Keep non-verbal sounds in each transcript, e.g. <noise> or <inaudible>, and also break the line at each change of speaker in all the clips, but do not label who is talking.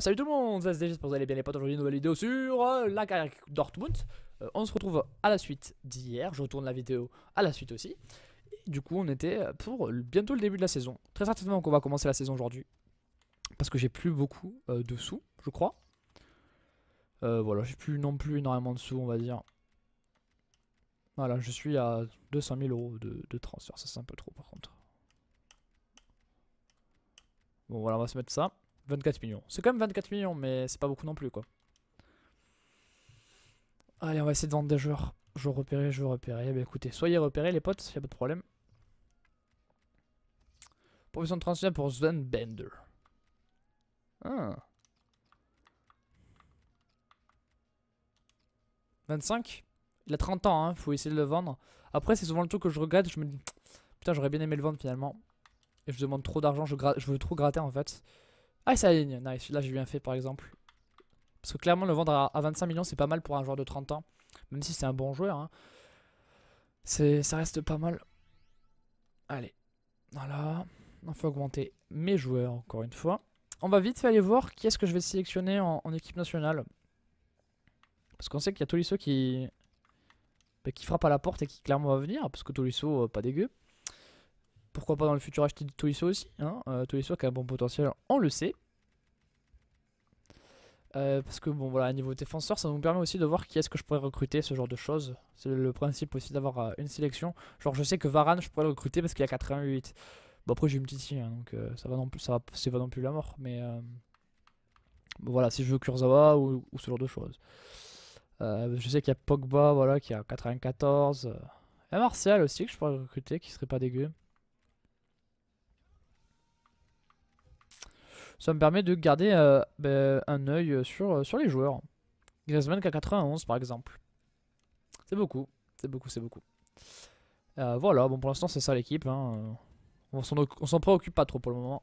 salut tout le monde, c'est j'espère que vous allez bien les potes, aujourd'hui une nouvelle vidéo sur euh, la carrière Dortmund. Euh, on se retrouve à la suite d'hier, je retourne la vidéo à la suite aussi. Et du coup on était pour bientôt le début de la saison. Très certainement qu'on va commencer la saison aujourd'hui, parce que j'ai plus beaucoup euh, de sous, je crois. voilà, j'ai plus non plus énormément de sous on va dire. Voilà, je suis à 200 000 euros de, de transfert, ça c'est un peu trop par contre. Bon voilà, on va se mettre ça. 24 millions. C'est quand même 24 millions, mais c'est pas beaucoup non plus, quoi. Allez, on va essayer de vendre des joueurs. Je repérer, je repérer. Eh bien écoutez, soyez repérés, les potes, y a pas de problème. Profession de transfert pour Sven Bender. 25 ah. Il a 30 ans, hein, faut essayer de le vendre. Après, c'est souvent le truc que je regrette, je me dis... Putain, j'aurais bien aimé le vendre finalement. Et je demande trop d'argent, je veux trop gratter en fait. Ah, ça s'aligne, Nice. Là, j'ai bien fait, par exemple. Parce que clairement, le vendre à 25 millions, c'est pas mal pour un joueur de 30 ans. Même si c'est un bon joueur. Hein. Ça reste pas mal. Allez. Voilà. On faut augmenter mes joueurs, encore une fois. On va vite aller voir qui est-ce que je vais sélectionner en, équipe nationale. Parce qu'on sait qu'il y a Tolisso qui... Bah, qui frappe à la porte et qui clairement va venir. Parce que Tolisso, euh, pas dégueu pourquoi pas dans le futur acheter du Tolisso aussi. Hein euh, qui a un bon potentiel, on le sait. Euh, parce que bon voilà, niveau défenseur, ça nous permet aussi de voir qui est-ce que je pourrais recruter, ce genre de choses. C'est le principe aussi d'avoir euh, une sélection. Genre je sais que Varane, je pourrais recruter parce qu'il a 88. Bon après j'ai une petite hein, donc ça va non plus, ça pas non plus la mort, mais bon, voilà, si je veux Kurzawa ou, ou ce genre de choses. je sais qu'il y a Pogba, voilà, qui a 94. Et Martial aussi que je pourrais recruter, qui serait pas dégueu. ça me permet de garder euh, ben, un œil sur, euh, sur les joueurs. Griezmann qui 91 par exemple. C'est beaucoup, c'est beaucoup, c'est beaucoup. Euh, voilà, bon pour l'instant c'est ça l'équipe. Hein. On s'en préoccupe pas trop pour le moment.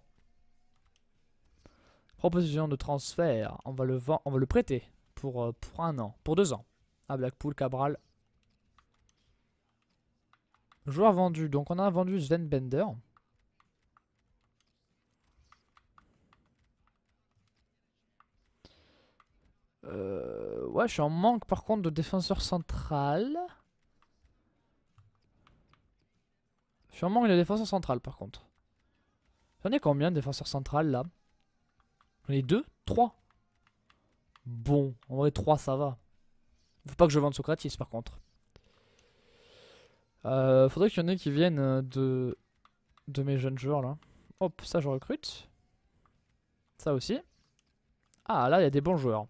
Proposition de transfert, on va le, on va le prêter pour, pour un an, pour deux ans. À Blackpool, Cabral. Joueur vendu, donc on a vendu Sven Bender. je suis en manque par contre de défenseur central. Je suis en manque de défenseur central par contre. J'en ai combien de défenseurs central là J'en ai deux Trois Bon, en vrai trois ça va. Faut pas que je vende Socratis par contre. Euh, faudrait qu'il y en ait qui viennent euh, de, de mes jeunes joueurs là. Hop, ça je recrute. Ça aussi. Ah là, il y a des bons joueurs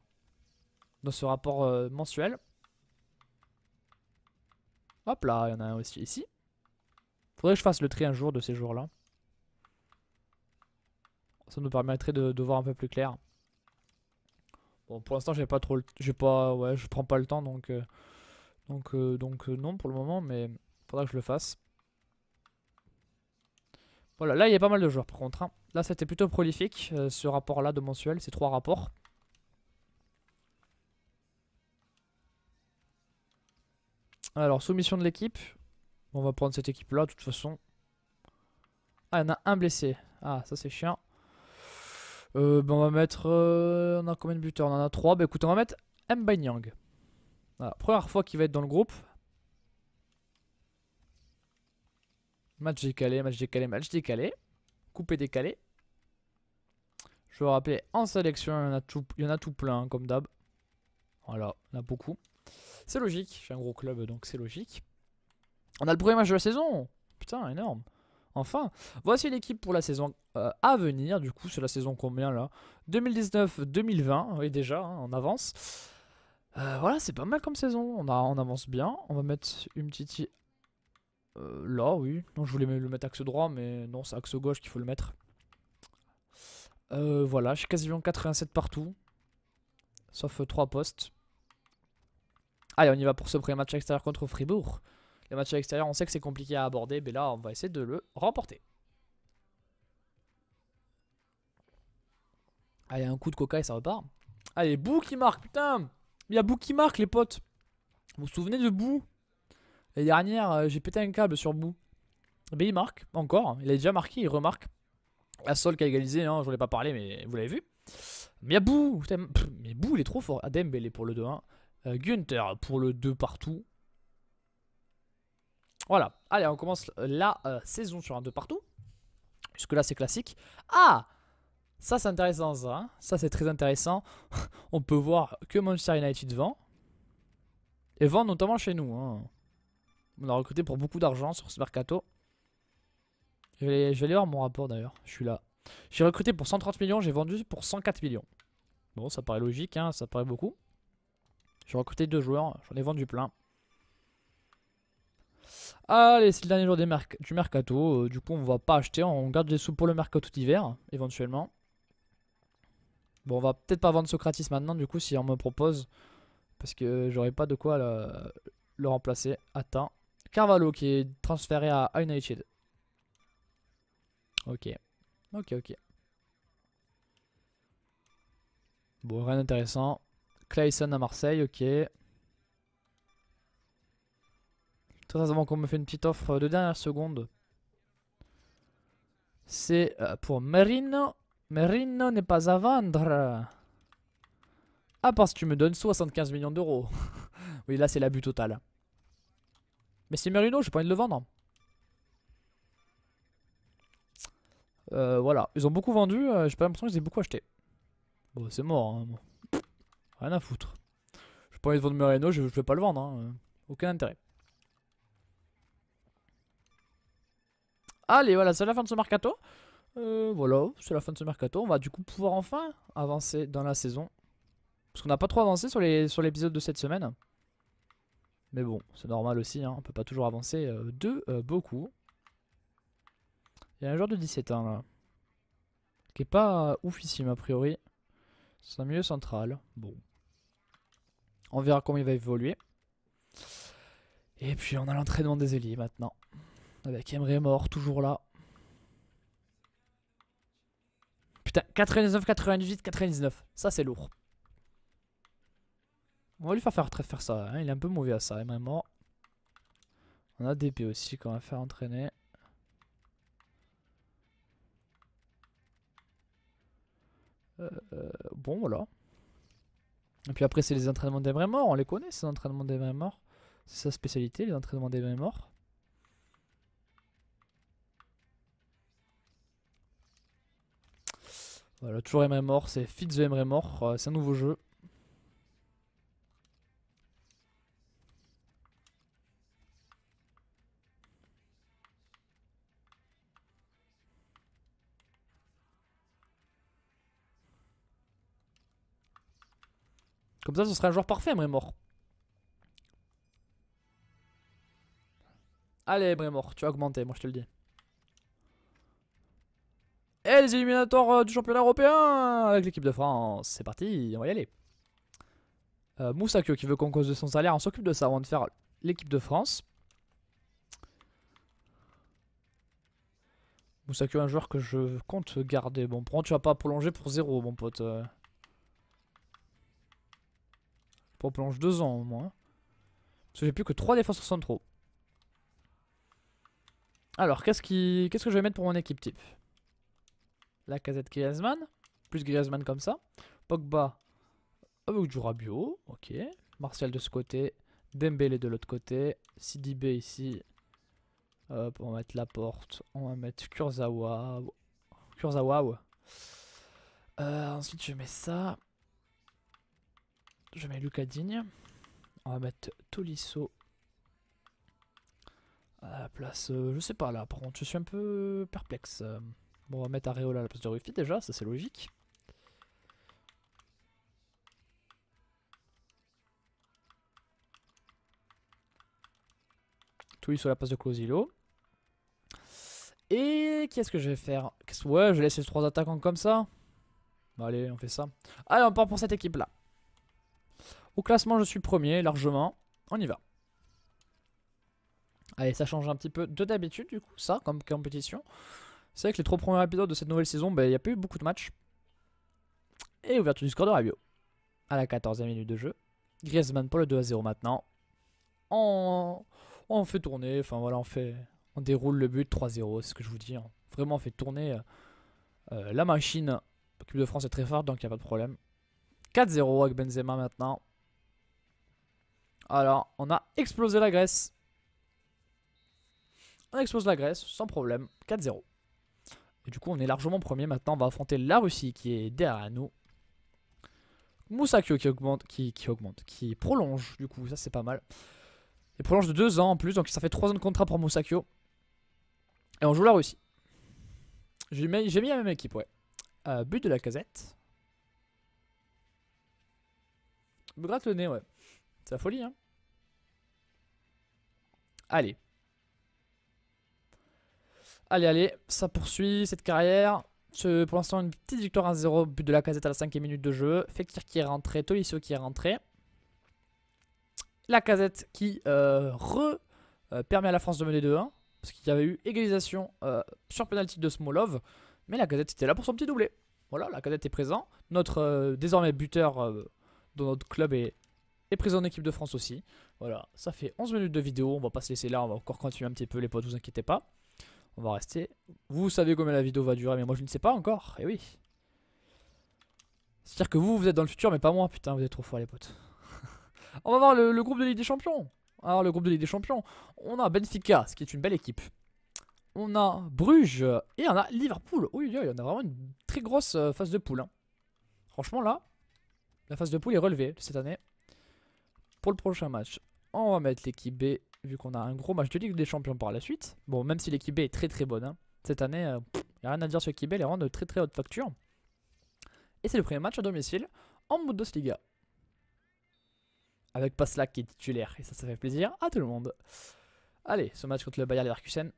dans ce rapport euh, mensuel. Hop là, il y en a un aussi ici. Faudrait que je fasse le tri un jour de ces jours-là. Ça nous permettrait de, voir un peu plus clair. Bon, pour l'instant, j'ai pas trop le j'ai pas ouais, je prends pas le temps donc euh, donc euh, donc non pour le moment mais faudra que je le fasse. Voilà, là il y a pas mal de joueurs par contre. Hein. Là c'était plutôt prolifique, ce rapport là de mensuel, ces trois rapports. Alors, soumission de l'équipe. On va prendre cette équipe-là, de toute façon. Ah, il y en a un blessé. Ah, ça c'est chiant. Euh, ben, on va mettre... Euh, on a combien de buteurs On en a trois. Bah écoute, on va mettre Mbanyang. Voilà, première fois qu'il va être dans le groupe. Match décalé, match décalé, match décalé. Coupé décalé. Je vais rappeler, en sélection, il y en a tout, il y en a tout plein, hein, comme d'hab. Voilà, on a beaucoup. C'est logique, j'ai un gros club donc c'est logique. On a le premier match de la saison Putain, énorme Enfin, voici l'équipe pour la saison euh, à venir, du coup c'est la saison combien là 2019-2020, oui déjà, hein, on avance. Euh, voilà, c'est pas mal comme saison, on, a, on avance bien. On va mettre une petite... Euh, là, oui. Non, je voulais le mettre axe droit, mais non, c'est axe gauche qu'il faut le mettre. voilà, j'ai quasiment 87 partout. Sauf 3 postes. Allez, on y va pour ce premier match extérieur contre Fribourg. Les matchs à on sait que c'est compliqué à aborder, mais là, on va essayer de le remporter. Allez, un coup de coca et ça repart. Allez, Bou qui marque, putain Il y a Bou qui marque, les potes Vous vous souvenez de Bou La dernière, euh, j'ai pété un câble sur Bou. Mais il marque, encore. Il a déjà marqué, il remarque. La Sol qui a égalisé, hein, je voulais pas parler, mais vous l'avez vu. Mais il y a Bou Putain, Mais Bou, il est trop fort. Adem, il est pour le 2-1. Günther euh, Gunther pour le 2 partout. Voilà. Allez, on commence la euh, saison sur un 2 partout. Puisque là, c'est classique. Ah Ça, c'est intéressant, ça. Hein. ça, c'est très intéressant. <laughs> on peut voir que Manchester United vend. Et vend notamment chez nous. Hein. On a recruté pour beaucoup d'argent sur ce mercato. Je vais, aller voir mon rapport, d'ailleurs. Je suis là. J'ai recruté pour 130 millions, j'ai vendu pour 104 millions. Bon, ça paraît logique, hein. ça paraît beaucoup. J'ai recruté deux joueurs, j'en ai vendu plein. Allez, c'est le dernier jour du mercato. Euh, du coup, on va pas acheter, on garde des sous pour le mercato d'hiver, éventuellement. Bon, on va peut-être pas vendre Socratis maintenant, du coup, si on me propose. Parce que j'aurais pas de quoi le, remplacer. Attends, Carvalho qui est transféré à United. Ok. Ok, ok. Bon, rien d'intéressant. Clayson à Marseille, ok. Très avant qu'on me fait une petite offre de dernière seconde. C'est euh, pour Merino. Merino n'est pas à vendre. Ah, parce que tu me donnes 75 millions d'euros. <laughs> oui, là, c'est l'abus total. Mais c'est Merino, j'ai pas envie de le vendre. Euh, voilà, ils ont beaucoup vendu, euh, j'ai pas l'impression qu'ils aient beaucoup acheté. Bon, c'est mort. Hein, Rien à foutre. Je pas envie de vendre Moreno, je, je vais pas le vendre. Hein. Aucun intérêt. Allez, voilà, c'est la fin de ce mercato. Euh, voilà, c'est la fin de ce mercato. On va du coup pouvoir enfin avancer dans la saison. Parce qu'on n'a pas trop avancé sur l'épisode de cette semaine. Mais bon, c'est normal aussi, hein. on peut pas toujours avancer euh, de euh, beaucoup. Il y a un joueur de 17 ans là. Qui est pas oufissime a priori. C'est un milieu central. Bon. On verra comment il va évoluer. Et puis on a l'entraînement des élites maintenant. Avec Emre Mort toujours là. Putain, 99, 98, 99. Ça c'est lourd. On va lui faire faire, ça. Hein. Il est un peu mauvais à ça, Emre hein, Mort. On a DP aussi qu'on va faire entraîner. Euh, euh, bon voilà. Et puis après, c'est les entraînements des Mort. On les connaît, ces entraînements des Mort. morts. C'est sa spécialité, les entraînements des Mort. Voilà, toujours aimerait mort, c'est Fit the mort. c'est un nouveau jeu. Comme ça, ce serait un joueur parfait, Brémor. Allez, Brémor, tu as augmenté, moi je te le dis. Et les éliminateurs du championnat européen avec l'équipe de France. C'est parti, on va y aller. Euh, Moussakio qui veut qu'on cause de son salaire, on s'occupe de ça avant de faire l'équipe de France. Moussakio, un joueur que je compte garder. Bon, prends, tu vas pas prolonger pour zéro, mon pote. Euh pour plonge deux ans au moins. Parce que j'ai plus que trois défenseurs centraux. Alors, qu'est-ce qui... que je vais mettre pour mon équipe type La casette Griezmann, plus Griezmann comme ça. Pogba avec du Rabiot, ok. Martial de ce côté, Dembélé de l'autre côté, Sidibé ici. Hop, on va mettre la porte, on va mettre Kurzawa. Kurzawa, euh, ensuite, je mets ça. Je mets Lucas Digne. On va mettre Tolisso à la place. Euh, je sais pas là, par contre, je suis un peu perplexe. bon, on va mettre Areola à la place de Rufi déjà, ça c'est logique. Tolisso à la place de Closilo. Et qu'est-ce que je vais faire Ouais, je laisse les trois attaquants comme ça. allez, on fait ça. Allez, on part pour cette équipe là. Au classement, je suis premier, largement. On y va. Allez, ça change un petit peu de d'habitude, du coup, ça, comme compétition. C'est vrai que les trois premiers épisodes de cette nouvelle saison, il ben, n'y a pas eu beaucoup de matchs. Et ouverture du score de Rabiot. À la 14e minute de jeu. Griezmann pour le 2 à 0 maintenant. On, fait tourner, enfin voilà, on fait... On déroule le but 3-0, c'est ce que je vous dis. Hein. Vraiment, on fait tourner euh, euh, la machine. L'équipe de France est très forte, donc il n'y a pas de problème. 4-0 avec Benzema maintenant. Alors, on a explosé la Grèce. On explose la Grèce, sans problème, 4-0. Et du coup, on est largement premier. Maintenant, on va affronter la Russie qui est derrière nous. Moussakio qui augmente, qui, qui augmente, qui prolonge, du coup, ça c'est pas mal. Il prolonge de 2 ans en plus, donc ça fait 3 ans de contrat pour Moussakio. Et on joue la Russie. J'ai mis, la même équipe, ouais. Euh, but de la casette. Me gratte le nez, ouais. C'est la folie, hein. Allez. Allez, allez, ça poursuit cette carrière. pour l'instant, une petite victoire 1-0, but de la casette à la 5 minute de jeu. Fekir qui est rentré, Tolisso qui est rentré. La casette qui euh, re, euh, permet à la France de mener 2-1. Parce qu'il y avait eu égalisation euh, sur penalty de Smolov. Mais la casette était là pour son petit doublé. Voilà, la casette est présent. Notre désormais buteur dans notre club est et prise en équipe de France aussi. Voilà, ça fait 11 minutes de vidéo, on va pas se laisser là, on va encore continuer un petit peu les potes, vous inquiétez pas. On va rester. Vous savez combien la vidéo va durer, mais moi je ne sais pas encore, et eh oui. C'est-à-dire que vous, vous êtes dans le futur, mais pas moi, putain, vous êtes trop fort les potes. <laughs> on va voir le, groupe de Ligue des Champions. Alors le groupe de Ligue des Champions, on a Benfica, ce qui est une belle équipe on a Bruges et on a Liverpool. Oui, oui, on a vraiment une très grosse euh, phase de poule. Hein. Franchement, là, la phase de poule est relevée cette année. Pour le prochain match, on va mettre l'équipe B, vu qu'on a un gros match de Ligue des Champions par la suite. Bon, même si l'équipe B est très très bonne, hein. cette année, il euh, n'y a rien à dire sur l'équipe B, elle est vraiment de très très haute facture. Et c'est le premier match à domicile en Bundesliga. Avec Paslak qui est titulaire, et ça, ça fait plaisir à tout le monde. Allez, ce match contre le Bayern Leverkusen.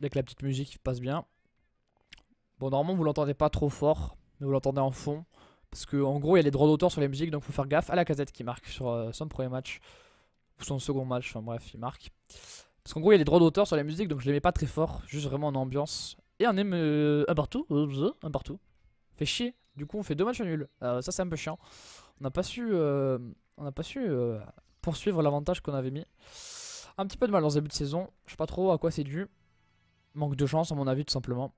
Avec la petite musique qui passe bien. Bon, normalement, vous l'entendez pas trop fort, mais vous l'entendez en fond. Parce qu'en gros, il y a les droits d'auteur sur les musiques, donc faut faire gaffe à la casette qui marque sur euh, son premier match ou son second match. Enfin bref, il marque. Parce qu'en gros, il y a les droits d'auteur sur la musique, donc je les mets pas très fort, juste vraiment en ambiance. Et on euh, aime un partout, un partout. Fait chier. Du coup, on fait deux matchs nuls. Euh, ça, c'est un peu chiant. On n'a pas su, on n'a pas su poursuivre l'avantage qu'on avait mis. Un petit peu de mal dans ce début de saison. Je sais pas trop à quoi c'est dû. Manque de chance, à mon avis, tout simplement.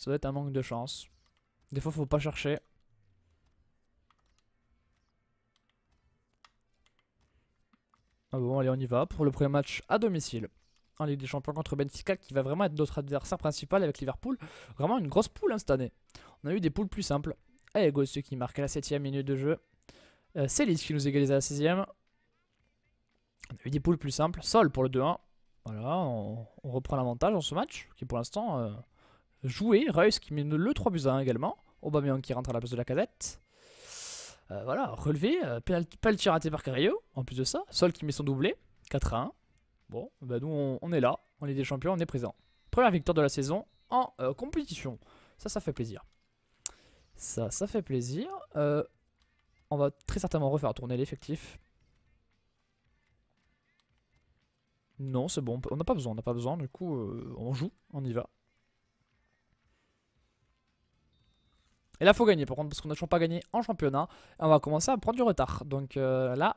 Ça doit être un manque de chance. Des fois, faut pas chercher. Ah bon, allez, on y va pour le premier match à domicile en Ligue des Champions contre Benfica qui va vraiment être notre adversaire principal avec Liverpool. Vraiment une grosse poule hein, cette année. On a eu des poules plus simples. Allez, eh, Gossu qui marque à la 7 minute de jeu. Euh, qui nous égalise à la 6 ème On a eu des poules plus simples. Sol pour le 2-1. Voilà, on, reprend l'avantage dans ce match qui pour l'instant euh, Jouer, Reus qui mène le 3 buts à 1 également. Aubameyang qui rentre à la place de la cadette euh, voilà, relevé. Euh, raté par Carrillo. En plus de ça, Sol qui met son doublé. 4 à 1. Bon, bah nous on, est là. On est des champions, on est présent. Première victoire de la saison en euh, compétition. Ça, ça fait plaisir. Ça, ça fait plaisir. Euh, on va très certainement refaire tourner l'effectif. Non, c'est bon. On n'a pas besoin, on n'a pas besoin. Du coup, on joue, on y va. Et là, faut gagner par contre, parce qu'on n'a toujours pas gagné en championnat. Et on va commencer à prendre du retard. Donc euh, là,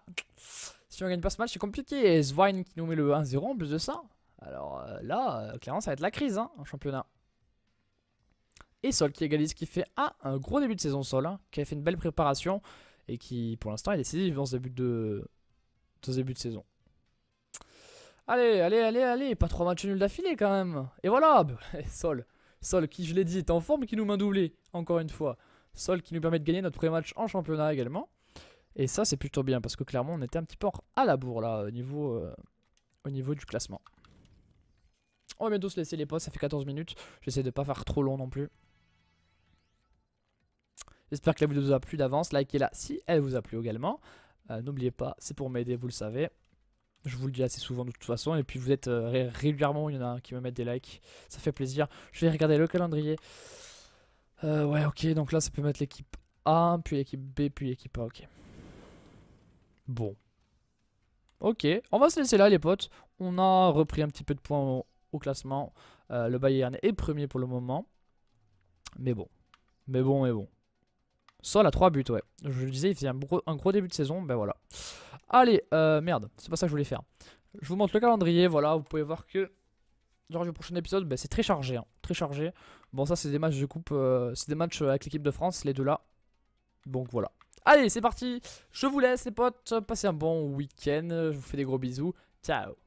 si on gagne pas ce match, c'est compliqué. Et Swine qui nous met le 1-0 en plus de ça. Alors euh, là, euh, clairement, ça va être la crise hein, en championnat. Et Sol qui égalise, qui fait ah, un gros début de saison Sol, hein, qui a fait une belle préparation et qui, pour l'instant, est décisif dans ce début de, dans ce début de saison. Allez, allez, allez, allez, pas trois matchs nuls d'affilée quand même. Et voilà, <laughs> Sol. Sol qui, je l'ai dit, est en forme, qui nous m'a doublé, encore une fois. Sol qui nous permet de gagner notre premier match en championnat également. Et ça, c'est plutôt bien, parce que clairement, on était un petit peu à la bourre, là, au niveau, euh, au niveau du classement. On va bientôt se laisser les postes, ça fait 14 minutes. J'essaie de pas faire trop long non plus. J'espère que la vidéo vous a plu d'avance. Likez-la si elle vous a plu également. Euh, n'oubliez pas, c'est pour m'aider, vous le savez. Je vous le dis assez souvent de toute façon. Et puis vous êtes euh, régulièrement, il y en a qui me mettent des likes. Ça fait plaisir. Je vais regarder le calendrier. Euh, ouais, ok. Donc là, ça peut mettre l'équipe A, puis l'équipe B, puis l'équipe A. Ok. Bon. Ok. On va se laisser là, les potes. On a repris un petit peu de points au, classement. Euh, le Bayern est premier pour le moment. Mais bon. Mais bon, mais bon. Sol a 3 buts, ouais. Je le disais, il faisait un gros, un gros début de saison. Ben voilà. Allez, euh, merde, c'est pas ça que je voulais faire. Je vous montre le calendrier, voilà, vous pouvez voir que... Genre, le prochain épisode, ben, c'est très chargé, hein, très chargé. Bon, ça, c'est des matchs de coupe, euh, c'est des matchs euh, avec l'équipe de France, les deux là. Donc, voilà. Allez, c'est parti Je vous laisse, les potes, passez un bon week-end, je vous fais des gros bisous, ciao